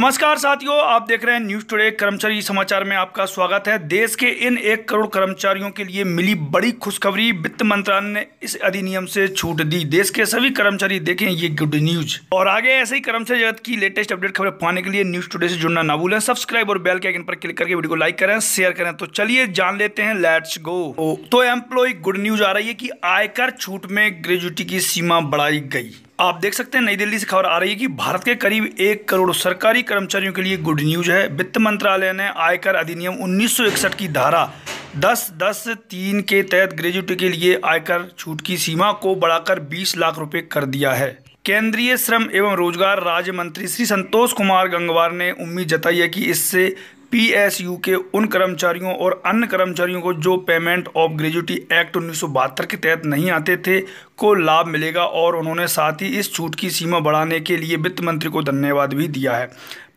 नमस्कार साथियों आप देख रहे हैं न्यूज टुडे कर्मचारी समाचार में आपका स्वागत है देश के इन एक करोड़ कर्मचारियों के लिए मिली बड़ी खुशखबरी वित्त मंत्रालय ने इस अधिनियम से छूट दी देश के सभी कर्मचारी देखें ये गुड न्यूज और आगे ऐसे ही कर्मचारी जगत की लेटेस्ट अपडेट खबर पाने के लिए न्यूज टूडे से जुड़ना ना भूलें सब्सक्राइब और बेल के आइकन पर क्लिक करके वीडियो को लाइक करें शेयर करें तो चलिए जान लेते हैं लेट्स गो तो एम्प्लॉय गुड न्यूज आ रही है की आयकर छूट में ग्रेजुटी की सीमा बढ़ाई गई आप देख सकते हैं नई दिल्ली से खबर आ रही है कि भारत के करीब एक करोड़ सरकारी कर्मचारियों के लिए गुड न्यूज़ है वित्त मंत्रालय ने आयकर अधिनियम 1961 की धारा दस दस तीन के तहत ग्रेजुएट के लिए आयकर छूट की सीमा को बढ़ाकर 20 लाख रुपए कर दिया है केंद्रीय श्रम एवं रोजगार राज्य मंत्री श्री संतोष कुमार गंगवार ने उम्मीद जताई है कि इससे पीएसयू के उन कर्मचारियों और अन्य कर्मचारियों को जो पेमेंट ऑफ ग्रेजुटी एक्ट उन्नीस के तहत नहीं आते थे को लाभ मिलेगा और उन्होंने साथ ही इस छूट की सीमा बढ़ाने के लिए वित्त मंत्री को धन्यवाद भी दिया है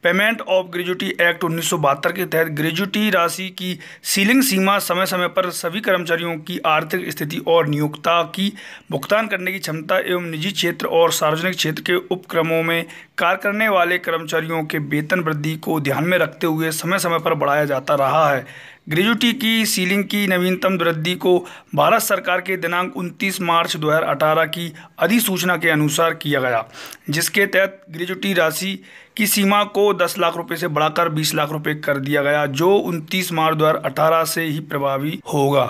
पेमेंट ऑफ ग्रेजुटी एक्ट उन्नीस के तहत ग्रेजुटी राशि की सीलिंग सीमा समय समय पर सभी कर्मचारियों की आर्थिक स्थिति और नियोक्ता की भुगतान करने की क्षमता एवं निजी क्षेत्र और सार्वजनिक क्षेत्र के उपक्रमों में कार्य करने वाले कर्मचारियों के वेतन वृद्धि को ध्यान में रखते हुए समय समय पर बढ़ाया जाता रहा है ग्रेजुटी की सीलिंग की नवीनतम वृद्धि को भारत सरकार के दिनांक 29 मार्च 2018 की अधिसूचना के अनुसार किया गया जिसके तहत ग्रेजुटी राशि की सीमा को 10 लाख रुपए से बढ़ाकर 20 लाख रुपए कर दिया गया जो 29 मार्च 2018 से ही प्रभावी होगा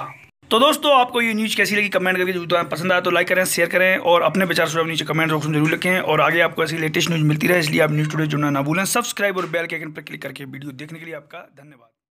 तो दोस्तों आपको ये न्यूज़ कैसी लगी कमेंट करके जरूर पसंद आया तो लाइक करें शेयर करें और अपने विचार सुझाव नीचे कमेंट बॉक्स में जरूर लिखें और आगे आपको ऐसी लेटेस्ट न्यूज़ मिलती रहे इसलिए आप न्यूज़ टुडे जुड़ना ना भूलें सब्सक्राइब और बेल के आइकन पर क्लिक करके वीडियो देखने के लिए आपका धन्यवाद